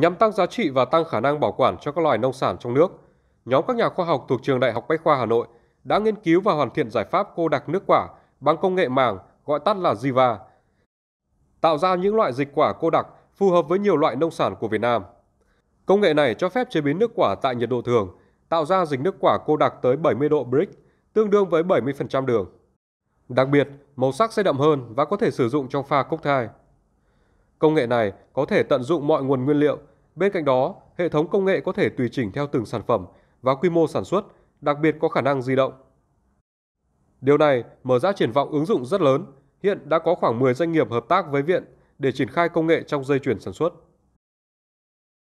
nhằm tăng giá trị và tăng khả năng bảo quản cho các loài nông sản trong nước. Nhóm các nhà khoa học thuộc trường Đại học Bách khoa Hà Nội đã nghiên cứu và hoàn thiện giải pháp cô đặc nước quả bằng công nghệ màng gọi tắt là Ziva, tạo ra những loại dịch quả cô đặc phù hợp với nhiều loại nông sản của Việt Nam. Công nghệ này cho phép chế biến nước quả tại nhiệt độ thường, tạo ra dịch nước quả cô đặc tới 70 độ Brix, tương đương với 70% đường. Đặc biệt, màu sắc sẽ đậm hơn và có thể sử dụng trong pha cốc thai. Công nghệ này có thể tận dụng mọi nguồn nguyên liệu, Bên cạnh đó, hệ thống công nghệ có thể tùy chỉnh theo từng sản phẩm và quy mô sản xuất, đặc biệt có khả năng di động. Điều này mở ra triển vọng ứng dụng rất lớn. Hiện đã có khoảng 10 doanh nghiệp hợp tác với viện để triển khai công nghệ trong dây chuyển sản xuất.